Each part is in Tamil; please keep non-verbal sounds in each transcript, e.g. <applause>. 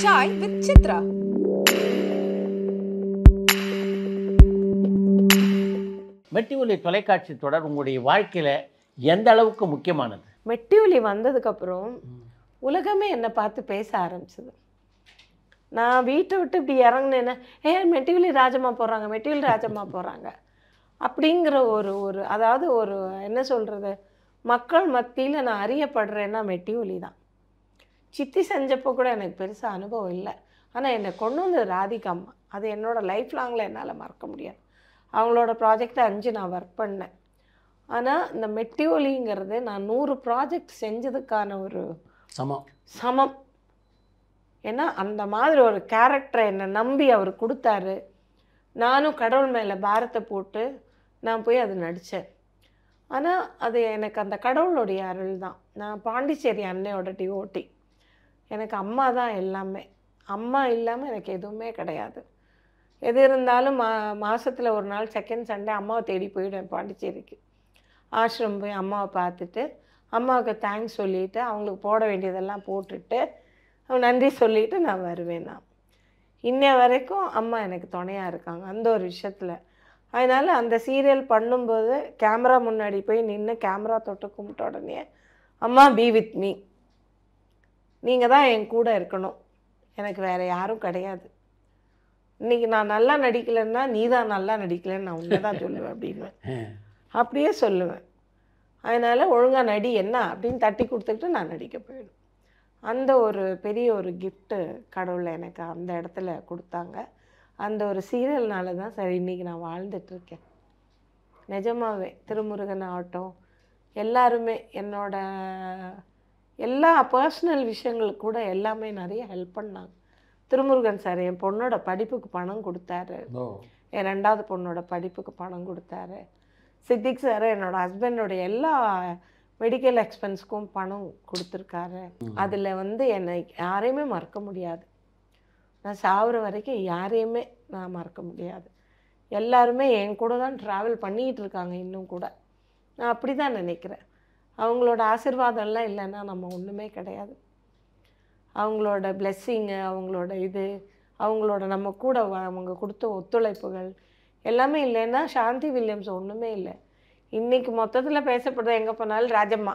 Chai with Chitra. மெட்டி தொலைக்காட்சி தொடர் உங்களுடைய வாழ்க்கையில் எந்த அளவுக்கு முக்கியமானது மெட்டி வந்ததுக்கப்புறம் உலகமே என்னை பார்த்து பேச ஆரம்பிச்சது நான் வீட்டை விட்டு இப்படி இறங்கினேன்னா ஏன் மெட்டிவலி ராஜம்மா போகிறாங்க மெட்டிவலி ராஜம்மா போகிறாங்க அப்படிங்கிற ஒரு ஒரு அதாவது ஒரு என்ன சொல்கிறது மக்கள் மத்தியில் நான் அறியப்படுறேன்னா மெட்டி ஒலி தான் சித்தி செஞ்சப்போ கூட எனக்கு பெருசாக அனுபவம் இல்லை ஆனால் என்னை கொண்டு வந்தது ராதிகாம்மா அது என்னோடய லைஃப் லாங்கில் என்னால் மறக்க முடியாது அவங்களோட ப்ராஜெக்டை அஞ்சு நான் ஒர்க் பண்ணேன் ஆனால் இந்த மெட்டி ஒலிங்கிறது நான் நூறு ப்ராஜெக்ட் செஞ்சதுக்கான ஒரு சமம் சமம் ஏன்னா அந்த மாதிரி ஒரு கேரக்டரை என்னை நம்பி அவர் கொடுத்தாரு நானும் கடவுள் மேலே பாரத்தை போட்டு நான் போய் அது நடித்தேன் ஆனால் அது எனக்கு அந்த கடவுளுடைய அருள் தான் நான் பாண்டிச்சேரி அன்னையோட டிஓடி எனக்கு அம்மா தான் எல்லாமே அம்மா இல்லாமல் எனக்கு எதுவுமே கிடையாது எது இருந்தாலும் மா மாதத்தில் ஒரு நாள் செகண்ட் சண்டே அம்மாவை தேடி போயிடுவேன் பாண்டிச்சேரிக்கு ஆசிரமம் போய் அம்மாவை பார்த்துட்டு அம்மாவுக்கு தேங்க்ஸ் சொல்லிவிட்டு அவங்களுக்கு போட வேண்டியதெல்லாம் போட்டுட்டு நன்றி சொல்லிவிட்டு நான் வருவேன் நான் இன்ன வரைக்கும் அம்மா எனக்கு துணையாக இருக்காங்க அந்த ஒரு விஷயத்தில் அதனால் அந்த சீரியல் பண்ணும்போது கேமரா முன்னாடி போய் நின்று கேமரா தொட்டு கும்பிட்ட உடனே அம்மா பி வித் மீ நீங்கள் தான் என் கூட இருக்கணும் எனக்கு வேறு யாரும் கிடையாது இன்றைக்கி நான் நல்லா நடிக்கலைன்னா நீ தான் நல்லா நடிக்கலைன்னு நான் உன்னை தான் சொல்லுவேன் அப்படின்னு <laughs> அப்படியே சொல்லுவேன் அதனால் ஒழுங்காக நடி என்ன அப்படின்னு தட்டி கொடுத்துக்கிட்டு நான் நடிக்க போயிடும் அந்த ஒரு பெரிய ஒரு கிஃப்ட்டு கடவுளை எனக்கு அந்த இடத்துல கொடுத்தாங்க அந்த ஒரு சீரியல்னால தான் சார் இன்றைக்கி நான் வாழ்ந்துட்டுருக்கேன் நிஜமாகவே திருமுருகன் ஆகட்டும் எல்லாருமே என்னோட எல்லா பர்சனல் விஷயங்களுக்கு கூட எல்லாமே நிறைய ஹெல்ப் பண்ணாங்க திருமுருகன் சார் என் பொண்ணோட படிப்புக்கு பணம் கொடுத்தாரு என் ரெண்டாவது பொண்ணோட படிப்புக்கு பணம் கொடுத்தாரு சித்திக் சார் என்னோட ஹஸ்பண்டோட எல்லா மெடிக்கல் எக்ஸ்பென்ஸ்க்கும் பணம் கொடுத்துருக்காரு அதில் வந்து என்னை யாரையுமே மறக்க முடியாது நான் சாகிற வரைக்கும் யாரையுமே நான் மறக்க முடியாது எல்லாருமே என் கூட தான் ட்ராவல் பண்ணிக்கிட்டு இருக்காங்க இன்னும் கூட நான் அப்படி தான் நினைக்கிறேன் அவங்களோட ஆசிர்வாதம்லாம் இல்லைன்னா நம்ம ஒன்றுமே கிடையாது அவங்களோட பிளெஸ்ஸிங்கு அவங்களோட இது அவங்களோட நம்ம கூட அவங்க கொடுத்த ஒத்துழைப்புகள் எல்லாமே இல்லைன்னா சாந்தி வில்லியம்ஸ் ஒன்றுமே இல்லை இன்றைக்கி மொத்தத்தில் பேசப்படுற எங்கே போனாலும் ராஜம்மா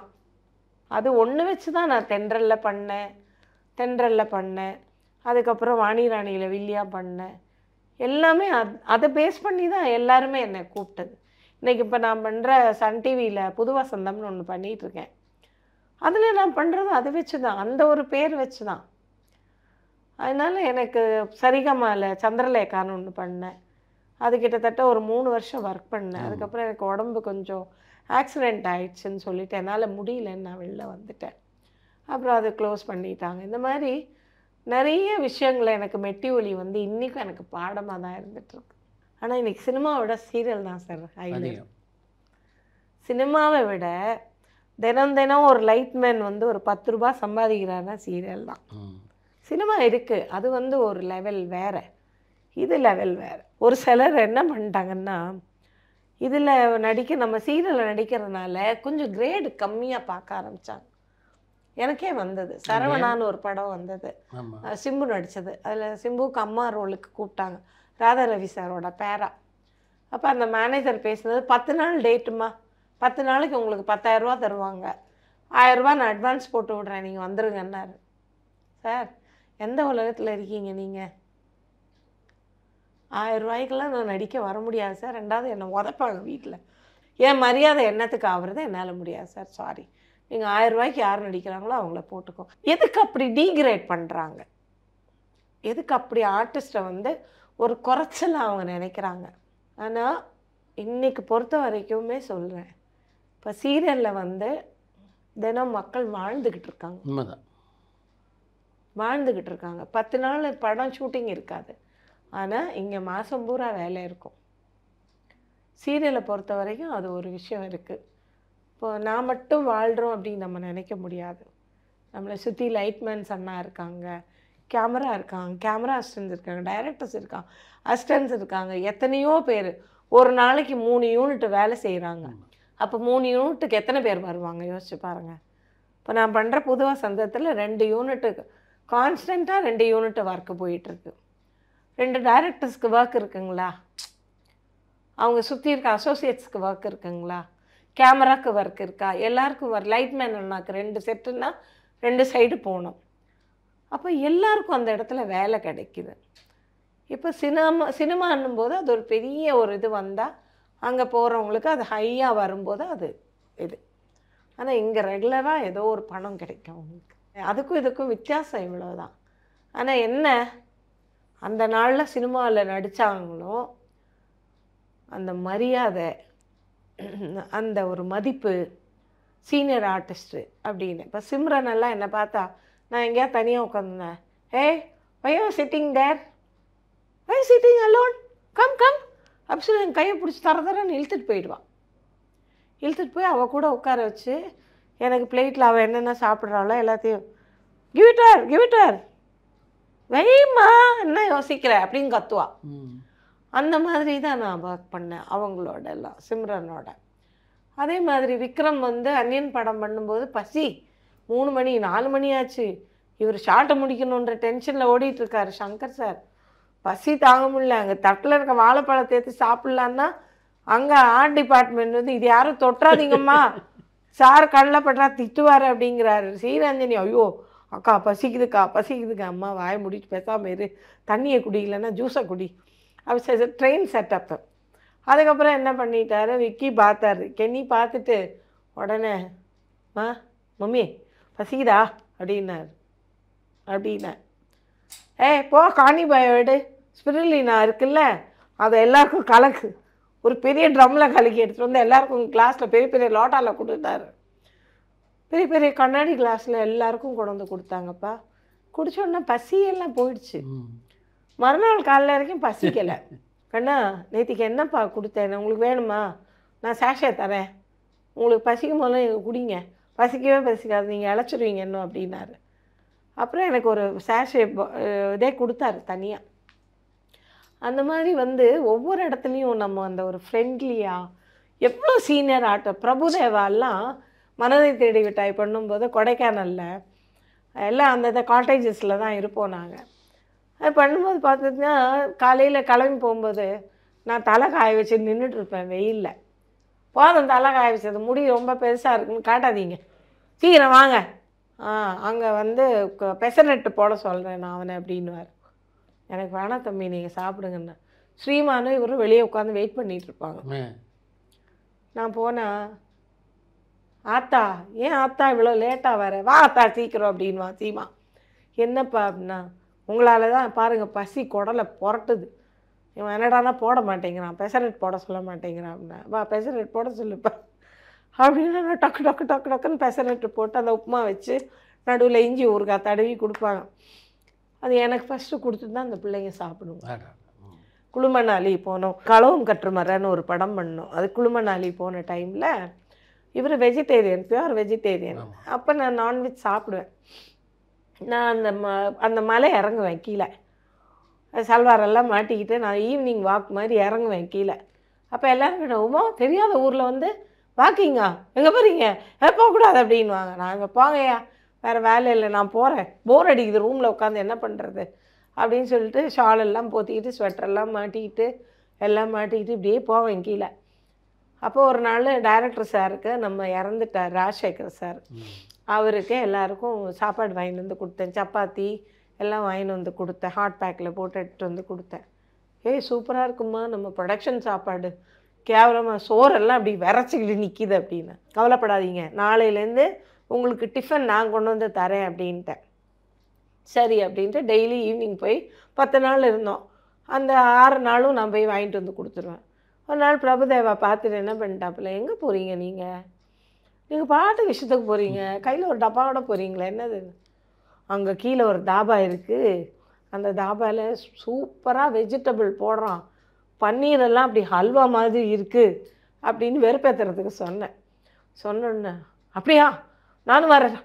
அது ஒன்று வச்சு தான் நான் தென்றலில் பண்ணேன் தென்றலில் பண்ணேன் அதுக்கப்புறம் வாணி ராணியில் வில்லியா பண்ணேன் எல்லாமே அது அதை பேஸ் பண்ணி தான் எல்லாருமே என்னை கூப்பிட்டது இன்றைக்கி இப்போ நான் பண்ணுற சன் டிவியில் புது வசந்தம்னு ஒன்று பண்ணிகிட்ருக்கேன் அதில் நான் பண்ணுறது அதை வச்சு தான் அந்த ஒரு பேர் வச்சு தான் அதனால் எனக்கு சரிகமாவில் சந்திரலேகான்னு ஒன்று பண்ணேன் அது கிட்டத்தட்ட ஒரு மூணு வருஷம் ஒர்க் பண்ணேன் அதுக்கப்புறம் எனக்கு உடம்பு கொஞ்சம் ஆக்சிடெண்ட் ஆகிடுச்சின்னு சொல்லிவிட்டு என்னால் முடியலன்னு நான் வெளில வந்துட்டேன் அப்புறம் அதை க்ளோஸ் பண்ணிட்டாங்க இந்த மாதிரி நிறைய விஷயங்களை எனக்கு மெட்டி ஒலி வந்து இன்றைக்கும் எனக்கு பாடமாக தான் இருந்துகிட்ருக்கு ஆனால் இன்றைக்கி சினிமாவை விட சீரியல் தான் சார் ஹைலைட் சினிமாவை விட தினம் தினம் ஒரு லைட்மேன் வந்து ஒரு பத்து ரூபா சம்பாதிக்கிறாருன்னா சீரியல் தான் சினிமா இருக்குது அது வந்து ஒரு லெவல் வேறு இது லெவல் வேறு ஒரு சிலர் என்ன பண்ணிட்டாங்கன்னா இதில் நடிக்க நம்ம சீரியலில் நடிக்கிறதுனால கொஞ்சம் கிரேடு கம்மியாக பார்க்க ஆரம்பித்தாங்க எனக்கே வந்தது சரவணான்னு ஒரு படம் வந்தது சிம்பு நடித்தது அதில் சிம்புக்கு அம்மா ரோலுக்கு கூப்பிட்டாங்க ராதா ரவி சாரோட பேரா அப்போ அந்த மேனேஜர் பேசினது பத்து நாள் டேட்டுமா பத்து நாளைக்கு உங்களுக்கு பத்தாயிரரூபா தருவாங்க ஆயிரரூபா நான் அட்வான்ஸ் போட்டு விட்றேன் நீங்கள் வந்துருங்கன்னாரு சார் எந்த உலகத்தில் இருக்கீங்க நீங்கள் ஆயிரம் ரூபாய்க்கெல்லாம் நான் நடிக்க வர முடியாது சார் ரெண்டாவது என்னை உதப்பாங்க வீட்டில் என் மரியாதை என்னத்துக்கு ஆகுறது என்னால் முடியாது சார் சாரி நீங்கள் ஆயிரம் ரூபாய்க்கு யார் நடிக்கிறாங்களோ அவங்கள போட்டுக்கோ எதுக்கு அப்படி டீக்ரேட் பண்ணுறாங்க எதுக்கு அப்படி ஆர்டிஸ்ட்டை வந்து ஒரு குறைச்சல் அவங்க நினைக்கிறாங்க ஆனால் இன்றைக்கி பொறுத்த வரைக்குமே சொல்கிறேன் இப்போ சீரியலில் வந்து தினம் மக்கள் வாழ்ந்துக்கிட்டு இருக்காங்க வாழ்ந்துக்கிட்டு இருக்காங்க பத்து நாள் படம் ஷூட்டிங் இருக்காது ஆனால் இங்கே மாதம் பூரா வேலை இருக்கும் சீரியலை பொறுத்த வரைக்கும் அது ஒரு விஷயம் இருக்குது இப்போ நான் மட்டும் வாழ்கிறோம் அப்படின்னு நம்ம நினைக்க முடியாது நம்மளை சுற்றி லைட்மேன்ஸ் அண்ணா இருக்காங்க கேமரா இருக்காங்க கேமரா அசிஸ்டன்ஸ் இருக்காங்க டைரக்டர்ஸ் இருக்காங்க அசிஸ்டன்ஸ் இருக்காங்க எத்தனையோ பேர் ஒரு நாளைக்கு மூணு யூனிட் வேலை செய்கிறாங்க அப்போ மூணு யூனிட்டுக்கு எத்தனை பேர் வருவாங்க யோசிச்சு பாருங்கள் இப்போ நான் பண்ணுற புதுவாக சந்தத்தில் ரெண்டு யூனிட்டு கான்ஸ்டண்ட்டாக ரெண்டு யூனிட்டு ஒர்க்கு போயிட்டுருக்கு ரெண்டு டைரக்டர்ஸ்க்கு ஒர்க் இருக்குங்களா அவங்க சுற்றி இருக்க அசோசியேட்ஸ்க்கு ஒர்க் இருக்குங்களா கேமராக்கு ஒர்க் இருக்கா எல்லாருக்கும் ஒர்க் லைட்மேன் ஒன்றாக்கு ரெண்டு செட்டுன்னா ரெண்டு சைடு போகணும் அப்போ எல்லாருக்கும் அந்த இடத்துல வேலை கிடைக்கிது இப்போ சினிமா சினிமான்னும் போது அது ஒரு பெரிய ஒரு இது வந்தால் அங்கே போகிறவங்களுக்கு அது ஹையாக வரும்போது அது இது ஆனால் இங்கே ரெகுலராக ஏதோ ஒரு பணம் கிடைக்கும் அவங்களுக்கு அதுக்கும் இதுக்கும் வித்தியாசம் இவ்வளோ தான் ஆனால் என்ன அந்த நாளில் சினிமாவில் நடித்தாங்களோ அந்த மரியாதை அந்த ஒரு மதிப்பு சீனியர் ஆர்டிஸ்ட்டு அப்படின்னு இப்போ சிம்ரன் எல்லாம் என்னை பார்த்தா நான் எங்கேயா தனியாக உட்காந்துருந்தேன் ஏய் why you sitting there why sitting alone come come அப்படி என் கையை பிடிச்சி தர தரன்னு இழுத்துட்டு போயிடுவான் இழுத்துட்டு போய் அவள் கூட உட்கார வச்சு எனக்கு பிளேட்டில் அவள் என்னென்ன சாப்பிட்றாளோ எல்லாத்தையும் கிவிட்டார் கிவிட்டார் வெய்மா என்ன யோசிக்கிற அப்படின்னு கத்துவான் அந்த மாதிரி தான் நான் ஒர்க் பண்ணேன் அவங்களோட எல்லாம் சிம்ரனோட அதே மாதிரி விக்ரம் வந்து அன்னியன் படம் பண்ணும்போது பசி மூணு மணி நாலு மணி ஆச்சு இவர் ஷார்ட்டை முடிக்கணுன்ற டென்ஷனில் ஓடிட்டுருக்காரு சங்கர் சார் பசி தாங்க முடியல அங்கே தட்டில் இருக்க வாழைப்பழத்தை எடுத்து சாப்பிட்லான்னா அங்கே ஆர்ட் டிபார்ட்மெண்ட் வந்து இது யாரும் தொட்டுறாதீங்கம்மா சார் கண்ணில் திட்டுவார் அப்படிங்கிறாரு ஸ்ரீரஞ்சனி ஐயோ அக்கா பசிக்குதுக்கா பசிக்குதுக்கா அம்மா வாய முடிச்சு பேசாமல் இரு தண்ணியை குடிக்கலன்னா ஜூஸை குடி அவர் ட்ரெயின் செட்டப்பு அதுக்கப்புறம் என்ன பண்ணிட்டாரு விக்கி பார்த்தாரு கென்னி பார்த்துட்டு உடனே மா மம்மி பசிக்குதா அப்படின்னாரு அப்படின்னா ஏ போ காணி பயோடு ஸ்பிரிலினா இருக்குல்ல அதை எல்லாருக்கும் கலக்கு ஒரு பெரிய ட்ரம்மில் கலக்கி எடுத்துகிட்டு வந்து எல்லாருக்கும் கிளாஸில் பெரிய பெரிய லோட்டாவில் கொடுத்தாரு பெரிய பெரிய கண்ணாடி கிளாஸில் எல்லாருக்கும் கொண்டு வந்து கொடுத்தாங்கப்பா குடிச்சோடனே பசியெல்லாம் போயிடுச்சு மறுநாள் காலையில் வரைக்கும் பசிக்கலை <laughs> கண்ணா நேற்றுக்கு என்னப்பா கொடுத்தேன் உங்களுக்கு வேணுமா நான் சேஷை தரேன் உங்களுக்கு பசிக்கும் போதெல்லாம் எங்கள் குடிங்க பசிக்கவே பசிக்காது நீங்கள் அழைச்சிருவீங்க இன்னும் அப்படின்னாரு அப்புறம் எனக்கு ஒரு சேஷை இதே கொடுத்தாரு தனியாக அந்த மாதிரி வந்து ஒவ்வொரு இடத்துலையும் நம்ம அந்த ஒரு ஃப்ரெண்ட்லியாக எவ்வளோ சீனியர் ஆட்டோ பிரபுதேவாலாம் மனதை தேடி விட்டாய் பண்ணும்போது கொடைக்கானலில் எல்லாம் அந்த காட்டேஜஸில் தான் இருப்போம் நாங்கள் அது பண்ணும்போது பார்த்தீங்கன்னா காலையில் கிளம்பி போகும்போது நான் தலை காய வச்சு நின்றுட்டு இருப்பேன் வெயிலில் போதும் தலை காய வச்சது முடி ரொம்ப பெருசாக இருக்குன்னு காட்டாதீங்க சீக்கிரம் வாங்க ஆ அங்கே வந்து பெசநெட்டு போட சொல்கிறேன் நான் அவனை அப்படின்வார் எனக்கு வேணாம் தம்பி நீங்கள் சாப்பிடுங்கண்ணா ஸ்ரீமானும் இவரும் வெளியே உட்காந்து வெயிட் பண்ணிகிட்டு இருப்பாங்க நான் போனால் ஆத்தா ஏன் ஆத்தா இவ்வளோ லேட்டாக வர வா ஆத்தா சீக்கிரம் அப்படின்வா சீமா என்னப்பா அப்படின்னா உங்களால் தான் பாருங்கள் பசி குடலை புரட்டுது இவன் என்னடானா போட மாட்டேங்கிறான் பெசரட் போட சொல்ல மாட்டேங்கிறான் அப்படின்னா வா பெசரெட் போட சொல்லுப்பா அப்படின்னா நான் டக்கு டக்கு டக்கு டக்குன்னு பெசரட்டு போட்டு அந்த உப்புமா வச்சு நடுவில் இஞ்சி ஊறுகாய் தடவி கொடுப்பாங்க அது எனக்கு ஃபஸ்ட்டு கொடுத்து தான் அந்த பிள்ளைங்க சாப்பிடுவோம் குளுமணாலி போனோம் களவும் கற்றுமரன்னு ஒரு படம் பண்ணோம் அது குளுமணாலி போன டைமில் இவர் வெஜிடேரியன் பியூர் வெஜிடேரியன் அப்போ நான் நான்வெஜ் சாப்பிடுவேன் நான் அந்த ம அந்த மலை இறங்குவேன் கீழே சல்வாரெல்லாம் மாட்டிக்கிட்டு நான் ஈவினிங் வாக் மாதிரி இறங்குவேன் கீழே அப்போ எல்லோரும் உமா தெரியாத ஊரில் வந்து வாக்கிங்கா எங்கே போகிறீங்க ஏ போகக்கூடாது அப்படின்வாங்க நான் இங்கே போங்கய்யா வேறு வேலை இல்லை நான் போகிறேன் போர் அடிக்குது ரூமில் உட்காந்து என்ன பண்ணுறது அப்படின்னு சொல்லிட்டு ஷால் எல்லாம் போத்திக்கிட்டு ஸ்வெட்டரெல்லாம் மாட்டிக்கிட்டு எல்லாம் மாட்டிக்கிட்டு இப்படியே போவேன் கீழே அப்போ ஒரு நாள் டைரக்டர் சாருக்கு நம்ம இறந்துட்டார் ராஜசேகர் சார் அவருக்கு எல்லாருக்கும் சாப்பாடு வாங்கிட்டு வந்து கொடுத்தேன் சப்பாத்தி எல்லாம் வாங்கிட்டு வந்து கொடுத்தேன் ஹாட் பேக்கில் போட்டு எடுத்துகிட்டு வந்து கொடுத்தேன் ஏய் சூப்பராக இருக்குமா நம்ம ப்ரொடக்ஷன் சாப்பாடு கேவலமாக சோறெல்லாம் அப்படி விரச்சிக்கிட்டு நிற்கிது அப்படின்னு கவலைப்படாதீங்க நாளையிலேருந்து உங்களுக்கு டிஃபன் நான் கொண்டு வந்து தரேன் அப்படின்ட்டேன் சரி அப்படின்ட்டு டெய்லி ஈவினிங் போய் பத்து நாள் இருந்தோம் அந்த ஆறு நாளும் நான் போய் வாங்கிட்டு வந்து கொடுத்துருவேன் ஒரு நாள் பிரபுதேவா பார்த்துட்டு என்ன பண்ணிட்டாப்புல எங்கே போகிறீங்க நீங்கள் நீங்கள் பாட்டு விஷயத்துக்கு போகிறீங்க கையில் ஒரு டப்பாவோட போகிறீங்களே என்னது அங்கே கீழே ஒரு தாபா இருக்குது அந்த தாபாவில் சூப்பராக வெஜிடபிள் போடுறான் பன்னீரெல்லாம் அப்படி ஹல்வா மாதிரி இருக்குது அப்படின்னு வெறுப்பேற்றுறதுக்கு சொன்னேன் சொன்னோன்னே அப்படியா நானும் வரேன்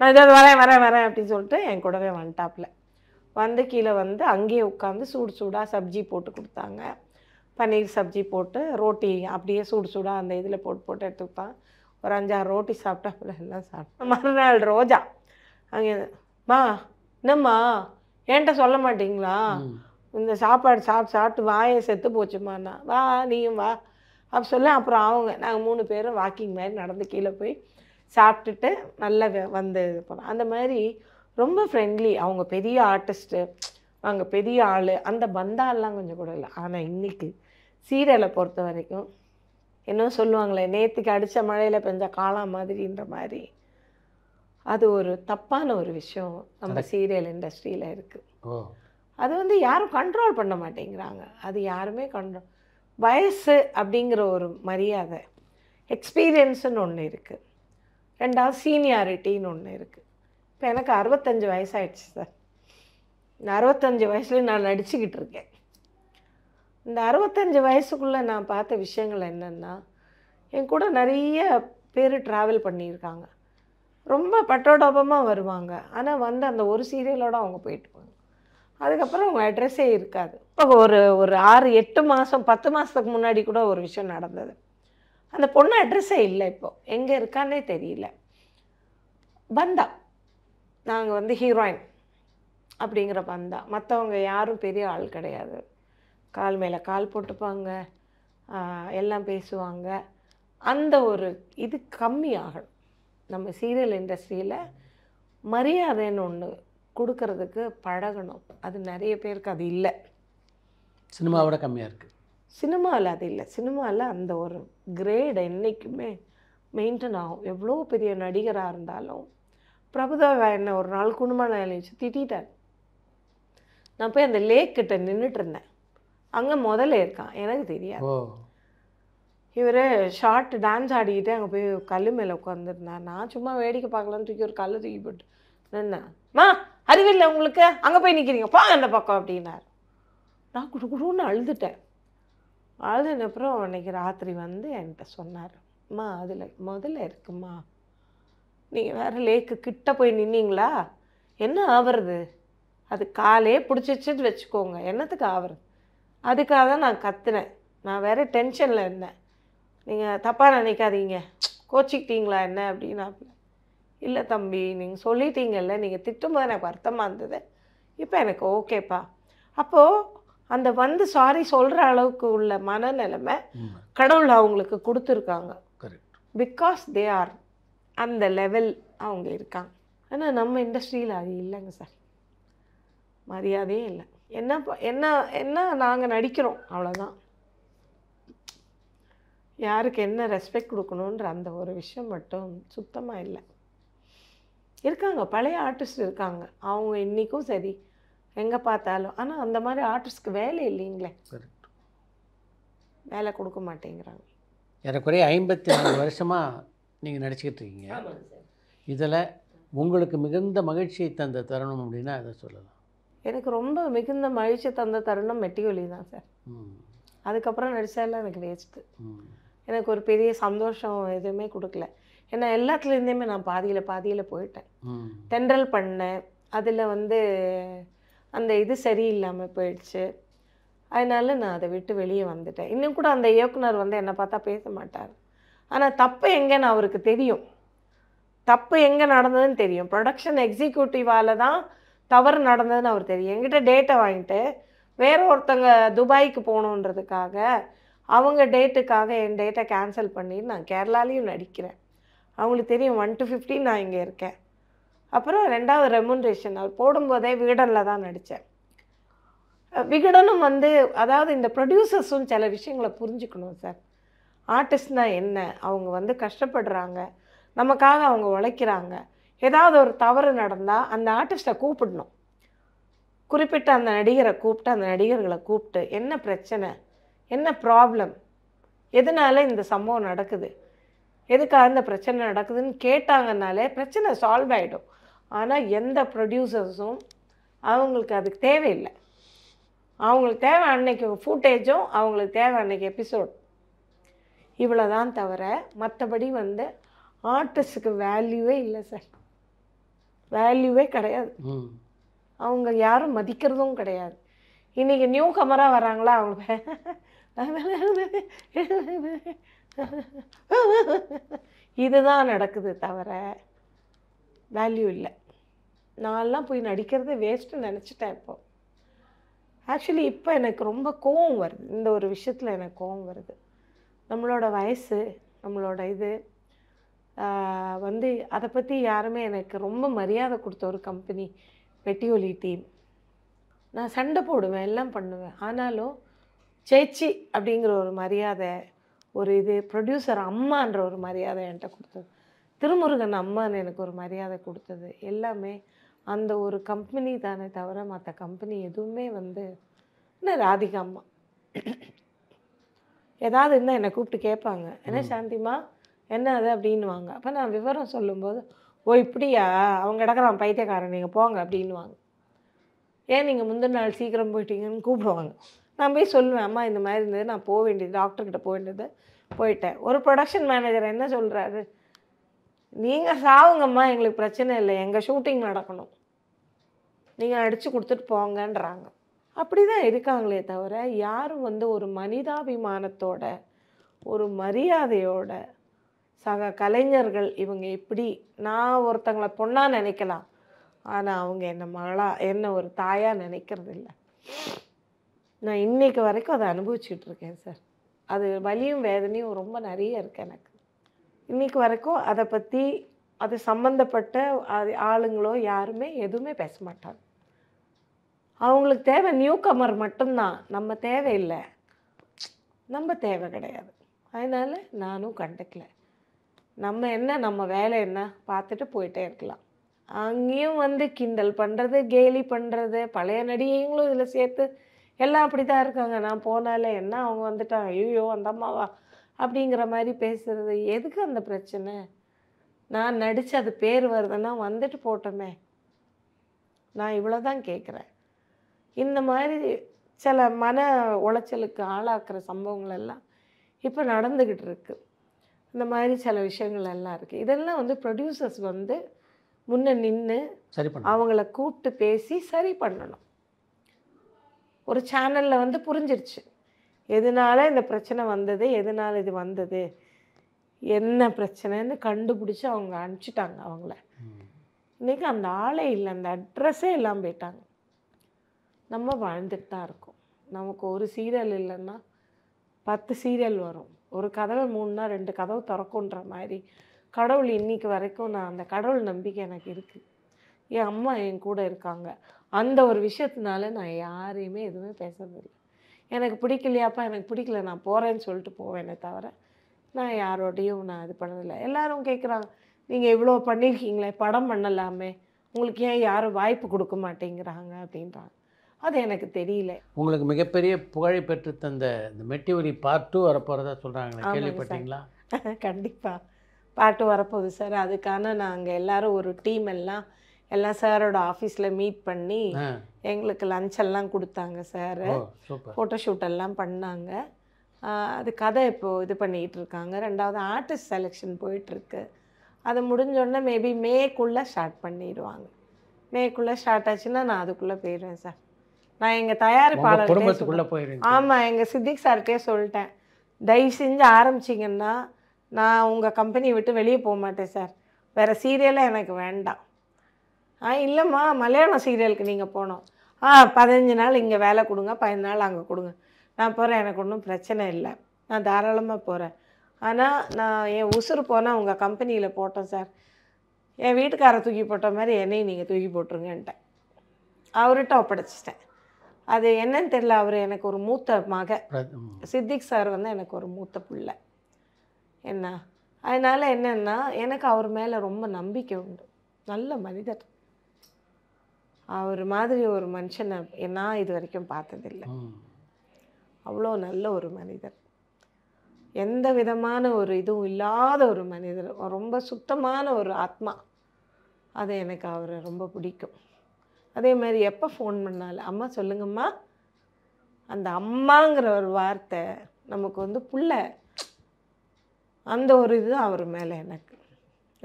நான் இதாவது வரேன் வரேன் வரேன் அப்படின்னு சொல்லிட்டு என் கூடவே வந்துட்டாப்பில் வந்து கீழே வந்து அங்கேயே உட்காந்து சூடு சூடாக சப்ஜி போட்டு கொடுத்தாங்க பன்னீர் சப்ஜி போட்டு ரோட்டி அப்படியே சூடு சூடாக அந்த இதில் போட்டு போட்டு எடுத்துக்கிட்டான் ஒரு அஞ்சாறு ரோட்டி சாப்பிட்டா எல்லாம் சாப்பிட்டோம் மறுநாள் ரோஜா அங்கே மா என்னம்மா என்கிட்ட சொல்ல மாட்டிங்களா இந்த சாப்பாடு சாப்பிட்டு சாப்பிட்டு வாயை செத்து போச்சுமாண்ணா வா நீயும் வா அப்படி சொல்ல அப்புறம் அவங்க நாங்கள் மூணு பேரும் வாக்கிங் மாதிரி நடந்து கீழே போய் சாப்பிட்டுட்டு நல்லா வந்து இது அந்த மாதிரி ரொம்ப ஃப்ரெண்ட்லி அவங்க பெரிய ஆர்டிஸ்ட்டு அவங்க பெரிய ஆள் அந்த பந்தாலெலாம் கொஞ்சம் கூட இல்லை ஆனால் இன்றைக்கி சீரியலை பொறுத்த வரைக்கும் இன்னும் சொல்லுவாங்களே நேற்றுக்கு அடித்த மழையில் பெஞ்ச காலா மாதிரின்ற மாதிரி அது ஒரு தப்பான ஒரு விஷயம் நம்ம சீரியல் இண்டஸ்ட்ரியில் இருக்குது அது வந்து யாரும் கண்ட்ரோல் பண்ண மாட்டேங்கிறாங்க அது யாருமே கண்ட்ரோல் வயசு அப்படிங்கிற ஒரு மரியாதை எக்ஸ்பீரியன்ஸுன்னு ஒன்று இருக்குது ரெண்டாவது சீனியாரிட்டின்னு ஒன்று இருக்குது இப்போ எனக்கு அறுபத்தஞ்சு வயசாகிடுச்சு சார் இந்த அறுபத்தஞ்சு வயசுலேயும் நான் நடிச்சுக்கிட்டு இருக்கேன் இந்த அறுபத்தஞ்சு வயசுக்குள்ளே நான் பார்த்த விஷயங்கள் என்னென்னா என் கூட நிறைய பேர் ட்ராவல் பண்ணியிருக்காங்க ரொம்ப பட்டோடோபமாக வருவாங்க ஆனால் வந்து அந்த ஒரு சீரியலோடு அவங்க போயிட்டுவாங்க அதுக்கப்புறம் அவங்க அட்ரஸே இருக்காது இப்போ ஒரு ஒரு ஆறு எட்டு மாதம் பத்து மாதத்துக்கு முன்னாடி கூட ஒரு விஷயம் நடந்தது அந்த பொண்ணு அட்ரஸே இல்லை இப்போது எங்கே இருக்கான்னே தெரியல பந்தா நாங்கள் வந்து ஹீரோயின் அப்படிங்கிற பந்தா மற்றவங்க யாரும் பெரிய ஆள் கிடையாது கால் மேலே கால் போட்டுப்பாங்க எல்லாம் பேசுவாங்க அந்த ஒரு இது கம்மியாகணும் நம்ம சீரியல் இண்டஸ்ட்ரியில் மரியாதைன்னு ஒன்று கொடுக்கறதுக்கு பழகணும் அது நிறைய பேருக்கு அது இல்லை சினிமாவோட கம்மியாக இருக்குது சினிமாவில் அது இல்லை சினிமாவில் அந்த ஒரு கிரேடை என்றைக்குமே மெயின்டைன் ஆகும் எவ்வளோ பெரிய நடிகராக இருந்தாலும் பிரபுதேவா என்ன ஒரு நாள் குடும்ப நிலையை திட்டார் நான் போய் அந்த லேக்கிட்ட நின்றுட்டு இருந்தேன் அங்கே முதல்ல இருக்கான் எனக்கு தெரியாது இவர் ஷார்ட் டான்ஸ் ஆடிக்கிட்டு அங்கே போய் கல் மேலே உட்காந்துருந்தார் நான் சும்மா வேடிக்கை பார்க்கலான்னு தூக்கி ஒரு கல் தூக்கி போட்டு நின்னேன் மா அறிவில்லை உங்களுக்கு அங்கே போய் நிற்கிறீங்க பா அந்த பக்கம் அப்படின்னார் நான் குடு குடுன்னு அழுதுட்டேன் அழுதுனப்புறம் அன்னைக்கு ராத்திரி வந்து என்கிட்ட சொன்னார் அம்மா அதில் முதல்ல இருக்குமா நீங்கள் வேறு லேக்கு கிட்ட போய் நின்னீங்களா என்ன ஆவறது அது காலையே பிடிச்சிச்சுன்னு வச்சுக்கோங்க என்னத்துக்கு ஆவறது அதுக்காக தான் நான் கத்துனேன் நான் வேறு டென்ஷனில் இருந்தேன் நீங்கள் தப்பாக நினைக்காதீங்க கோச்சிக்கிட்டீங்களா என்ன அப்படின்னு இல்லை தம்பி நீங்கள் சொல்லிட்டீங்கல்ல நீங்கள் திட்டும்போது எனக்கு வருத்தமாக இருந்தது இப்போ எனக்கு ஓகேப்பா அப்போது அந்த வந்து சாரி சொல்கிற அளவுக்கு உள்ள மனநிலைமை கடவுள் அவங்களுக்கு கொடுத்துருக்காங்க பிகாஸ் தே ஆர் அந்த லெவல் அவங்க இருக்காங்க ஆனால் நம்ம இண்டஸ்ட்ரியில் அது இல்லைங்க சார் மரியாதையே இல்லை என்ன என்ன என்ன நாங்கள் நடிக்கிறோம் அவ்வளோதான் யாருக்கு என்ன ரெஸ்பெக்ட் கொடுக்கணுன்ற அந்த ஒரு விஷயம் மட்டும் சுத்தமாக இல்லை இருக்காங்க பழைய ஆர்டிஸ்ட் இருக்காங்க அவங்க இன்றைக்கும் சரி எங்கே பார்த்தாலும் ஆனால் அந்த மாதிரி ஆர்டிஸ்ட்க்கு வேலை இல்லைங்களே வேலை கொடுக்க மாட்டேங்கிறாங்க எனக்குறைய ஐம்பத்தி நாலு வருஷமாக நீங்கள் நடிச்சுக்கிட்டு இருக்கீங்க இதில் உங்களுக்கு மிகுந்த மகிழ்ச்சியை தந்த தருணம் அப்படின்னா அதை சொல்லலாம் எனக்கு ரொம்ப மிகுந்த மகிழ்ச்சி தந்த தருணம் மெட்டிகொலி தான் சார் அதுக்கப்புறம் நடிச்சாலும் எனக்கு வேஸ்ட்டு எனக்கு ஒரு பெரிய சந்தோஷம் எதுவுமே கொடுக்கல ஏன்னா எல்லாத்துலேருந்தையுமே நான் பாதியில் பாதியில் போயிட்டேன் தென்றல் பண்ணேன் அதில் வந்து அந்த இது சரியில்லாமல் போயிடுச்சு அதனால நான் அதை விட்டு வெளியே வந்துட்டேன் இன்னும் கூட அந்த இயக்குனர் வந்து என்னை பார்த்தா பேச மாட்டார் ஆனால் தப்பு எங்கேன்னு அவருக்கு தெரியும் தப்பு எங்கே நடந்ததுன்னு தெரியும் ப்ரொடக்ஷன் எக்ஸிக்யூட்டிவால தான் தவறு நடந்ததுன்னு அவர் தெரியும் என்கிட்ட டேட்டை வாங்கிட்டு வேற ஒருத்தங்க துபாய்க்கு போகணுன்றதுக்காக அவங்க டேட்டுக்காக என் டேட்டை கேன்சல் பண்ணி நான் கேரளாலேயும் நடிக்கிறேன் அவங்களுக்கு தெரியும் ஒன் டு ஃபிஃப்டி நான் இங்கே இருக்கேன் அப்புறம் ரெண்டாவது ரெமுன்ரேஷன் அவர் போடும்போதே விகடனில் தான் நடித்தேன் விகடனும் வந்து அதாவது இந்த ப்ரொடியூசர்ஸும் சில விஷயங்களை புரிஞ்சுக்கணும் சார் ஆர்டிஸ்ட்னால் என்ன அவங்க வந்து கஷ்டப்படுறாங்க நமக்காக அவங்க உழைக்கிறாங்க ஏதாவது ஒரு தவறு நடந்தால் அந்த ஆர்டிஸ்ட்டை கூப்பிடணும் குறிப்பிட்ட அந்த நடிகரை கூப்பிட்டு அந்த நடிகர்களை கூப்பிட்டு என்ன பிரச்சனை என்ன ப்ராப்ளம் எதனால் இந்த சம்பவம் நடக்குது எதுக்காக இந்த பிரச்சனை நடக்குதுன்னு கேட்டாங்கனாலே பிரச்சனை சால்வ் ஆகிடும் ஆனால் எந்த ப்ரொடியூசர்ஸும் அவங்களுக்கு அதுக்கு தேவையில்லை அவங்களுக்கு தேவை அன்னைக்கு ஃபூட்டேஜும் அவங்களுக்கு தேவை அன்னைக்கு எபிசோட் இவ்வளோ தான் தவிர மற்றபடி வந்து ஆர்டிஸ்டுக்கு வேல்யூவே இல்லை சார் வேல்யூவே கிடையாது அவங்க யாரும் மதிக்கிறதும் கிடையாது இன்றைக்கி நியூ கமராக வராங்களா அவங்க இதுதான் நடக்குது தவிர வேல்யூ இல்லை நான்லாம் போய் நடிக்கிறது வேஸ்ட்டு நினச்சிட்டேன் இப்போ ஆக்சுவலி இப்போ எனக்கு ரொம்ப கோவம் வருது இந்த ஒரு விஷயத்தில் எனக்கு கோவம் வருது நம்மளோட வயசு நம்மளோட இது வந்து அதை பற்றி யாருமே எனக்கு ரொம்ப மரியாதை கொடுத்த ஒரு கம்பெனி பெட்டியோலி டீம் நான் சண்டை போடுவேன் எல்லாம் பண்ணுவேன் ஆனாலும் சேச்சி அப்படிங்கிற ஒரு மரியாதை ஒரு இது ப்ரொடியூசர் அம்மான்ற ஒரு மரியாதை என்கிட்ட கொடுத்தது திருமுருகன் அம்மான்னு எனக்கு ஒரு மரியாதை கொடுத்தது எல்லாமே அந்த ஒரு கம்பெனி தானே தவிர மற்ற கம்பெனி எதுவுமே வந்து என்ன ராதிகா அம்மா ஏதாவது இருந்தால் என்னை கூப்பிட்டு கேட்பாங்க என்ன சாந்திமா என்ன அது அப்படின்வாங்க அப்போ நான் விவரம் சொல்லும்போது ஓ இப்படியா அவங்க கிடக்குறான் பைத்தியக்காரன் நீங்கள் போங்க அப்படின்வாங்க ஏன் நீங்கள் முந்தின நாள் சீக்கிரம் போயிட்டீங்கன்னு கூப்பிடுவாங்க நான் போய் சொல்லுவேன் அம்மா இந்த மாதிரி இருந்தது நான் போக வேண்டியது டாக்டர்கிட்ட போக வேண்டியது போயிட்டேன் ஒரு ப்ரொடக்ஷன் மேனேஜர் என்ன சொல்கிறாரு நீங்கள் சாவுங்கம்மா எங்களுக்கு பிரச்சனை இல்லை எங்கள் ஷூட்டிங் நடக்கணும் நீங்கள் அடித்து கொடுத்துட்டு போங்கன்றாங்க அப்படி தான் இருக்காங்களே தவிர யாரும் வந்து ஒரு மனிதாபிமானத்தோட ஒரு மரியாதையோட சக கலைஞர்கள் இவங்க எப்படி நான் ஒருத்தங்களை பொண்ணாக நினைக்கலாம் ஆனால் அவங்க என்னை மகளாக என்னை ஒரு தாயாக நினைக்கிறது இல்லை நான் இன்றைக்கு வரைக்கும் அதை அனுபவிச்சுட்டு இருக்கேன் சார் அது வலியும் வேதனையும் ரொம்ப நிறைய இருக்குது எனக்கு இன்றைக்கு வரைக்கும் அதை பற்றி அது சம்மந்தப்பட்ட அது ஆளுங்களோ யாருமே எதுவுமே பேச மாட்டாங்க அவங்களுக்கு தேவை நியூ கமர் மட்டும்தான் நம்ம தேவையில்லை நம்ம தேவை கிடையாது அதனால் நானும் கண்டுக்கலை நம்ம என்ன நம்ம வேலை என்ன பார்த்துட்டு போயிட்டே இருக்கலாம் அங்கேயும் வந்து கிண்டல் பண்ணுறது கேலி பண்ணுறது பழைய நடிகைங்களும் இதில் சேர்த்து எல்லாம் அப்படி தான் இருக்காங்க நான் போனாலே என்ன அவங்க வந்துட்டாங்க ஐயோ அந்த அம்மாவா அப்படிங்கிற மாதிரி பேசுகிறது எதுக்கு அந்த பிரச்சனை நான் நடித்து அது பேர் வருதுன்னா வந்துட்டு போட்டோமே நான் இவ்வளோ தான் கேட்குறேன் இந்த மாதிரி சில மன உளைச்சலுக்கு ஆளாக்குற சம்பவங்கள் எல்லாம் இப்போ நடந்துக்கிட்டு இருக்குது இந்த மாதிரி சில விஷயங்கள் எல்லாம் இருக்குது இதெல்லாம் வந்து ப்ரொடியூசர்ஸ் வந்து முன்ன நின்று சரி அவங்கள கூப்பிட்டு பேசி சரி பண்ணணும் ஒரு சேனலில் வந்து புரிஞ்சிருச்சு எதனால இந்த பிரச்சனை வந்தது எதனால் இது வந்தது என்ன பிரச்சனைன்னு கண்டுபிடிச்சி அவங்க அனுப்பிச்சிட்டாங்க அவங்கள இன்றைக்கி அந்த ஆளே இல்லை அந்த அட்ரஸே இல்லாமல் போயிட்டாங்க நம்ம வாழ்ந்துட்டு தான் இருக்கோம் நமக்கு ஒரு சீரியல் இல்லைன்னா பத்து சீரியல் வரும் ஒரு கதவை மூணுனா ரெண்டு கதவு திறக்குன்ற மாதிரி கடவுள் இன்னைக்கு வரைக்கும் நான் அந்த கடவுள் நம்பிக்கை எனக்கு இருக்குது என் அம்மா என் கூட இருக்காங்க அந்த ஒரு விஷயத்தினால நான் யாரையுமே எதுவுமே பேசுறதில்லை எனக்கு பிடிக்கலையாப்பா எனக்கு பிடிக்கல நான் போகிறேன்னு சொல்லிட்டு போவேனே தவிர நான் யாரோடையும் நான் இது பண்ணதில்லை எல்லாரும் கேட்குறாங்க நீங்கள் இவ்வளோ பண்ணியிருக்கீங்களே படம் பண்ணலாமே உங்களுக்கு ஏன் யாரும் வாய்ப்பு கொடுக்க மாட்டேங்கிறாங்க அப்படின்றாங்க அது எனக்கு தெரியல உங்களுக்கு மிகப்பெரிய புகழை பெற்று தந்த இந்த மெட்டிவரி பார்ட் டூ வரப்போகிறதா சொல்கிறாங்க கேள்விப்பட்டீங்களா <laughs> கண்டிப்பாக பார்ட் டூ வரப்போகுது சார் அதுக்கான நாங்கள் எல்லாரும் ஒரு டீம் எல்லாம் எல்லாம் சாரோட ஆஃபீஸில் மீட் பண்ணி எங்களுக்கு லஞ்ச் எல்லாம் கொடுத்தாங்க சார் ஃபோட்டோஷூட் எல்லாம் பண்ணாங்க அது கதை இப்போது இது பண்ணிகிட்டு இருக்காங்க ரெண்டாவது ஆர்டிஸ்ட் செலெக்ஷன் போயிட்டுருக்கு அது முடிஞ்சோடனே மேபி மேக்குள்ளே ஸ்டார்ட் பண்ணிடுவாங்க மேக்குள்ளே ஸ்டார்ட் ஆச்சுன்னா நான் அதுக்குள்ளே போயிடுவேன் சார் நான் எங்கள் தயாரிப்பாளர் ஆமாம் எங்கள் சித்திக் சார்கிட்டே சொல்லிட்டேன் தயவு செஞ்சு ஆரம்பிச்சிங்கன்னா நான் உங்கள் கம்பெனியை விட்டு வெளியே போக மாட்டேன் சார் வேறு சீரியலாக எனக்கு வேண்டாம் ஆ இல்லைம்மா மலையாளம் சீரியலுக்கு நீங்கள் போனோம் ஆ பதினஞ்சு நாள் இங்கே வேலை கொடுங்க பதினஞ்சு நாள் அங்கே கொடுங்க நான் போகிறேன் எனக்கு ஒன்றும் பிரச்சனை இல்லை நான் தாராளமாக போகிறேன் ஆனால் நான் என் உசுறு போனால் உங்கள் கம்பெனியில் போட்டோம் சார் என் வீட்டுக்காரை தூக்கி போட்ட மாதிரி என்னையும் நீங்கள் தூக்கி போட்டுருங்கன்ட்டேன் அவர்கிட்ட ஒப்படைச்சிட்டேன் அது என்னன்னு தெரில அவர் எனக்கு ஒரு மூத்த மக சித்திக் சார் வந்து எனக்கு ஒரு மூத்த பிள்ளை என்ன அதனால் என்னென்னா எனக்கு அவர் மேலே ரொம்ப நம்பிக்கை உண்டு நல்ல மனிதர் அவர் மாதிரி ஒரு மனுஷனை நான் இது வரைக்கும் பார்த்ததில்லை அவ்வளோ நல்ல ஒரு மனிதர் எந்த விதமான ஒரு இதுவும் இல்லாத ஒரு மனிதர் ரொம்ப சுத்தமான ஒரு ஆத்மா அது எனக்கு அவரை ரொம்ப பிடிக்கும் அதே மாதிரி எப்போ ஃபோன் பண்ணாலும் அம்மா சொல்லுங்கம்மா அந்த அம்மாங்கிற ஒரு வார்த்தை நமக்கு வந்து புள்ள அந்த ஒரு இது அவர் மேலே எனக்கு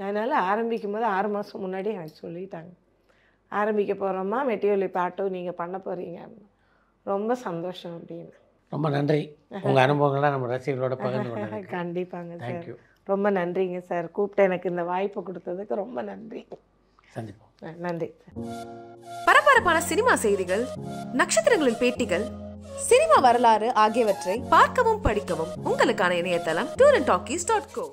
அதனால் ஆரம்பிக்கும் போது ஆறு மாதம் முன்னாடி எனக்கு சொல்லிட்டாங்க ஆரம்பிக்க போகிறோம்மா மெட்டீரியல் பாட்டும் நீங்கள் பண்ண போகிறீங்க ரொம்ப சந்தோஷம் அப்படின்னு ரொம்ப நன்றி உங்கள் அனுபவங்கள்லாம் நம்ம ரசிகர்களோட பகிர்ந்து <laughs> கண்டிப்பாங்க சார் ரொம்ப நன்றிங்க சார் கூப்பிட்டு எனக்கு இந்த வாய்ப்பு கொடுத்ததுக்கு ரொம்ப நன்றி சந்திப்போம் நன்றி பரபரப்பான சினிமா செய்திகள் நட்சத்திரங்களின் பேட்டிகள் சினிமா வரலாறு ஆகியவற்றை பார்க்கவும் படிக்கவும் உங்களுக்கான இணையதளம் tour and talkies dot go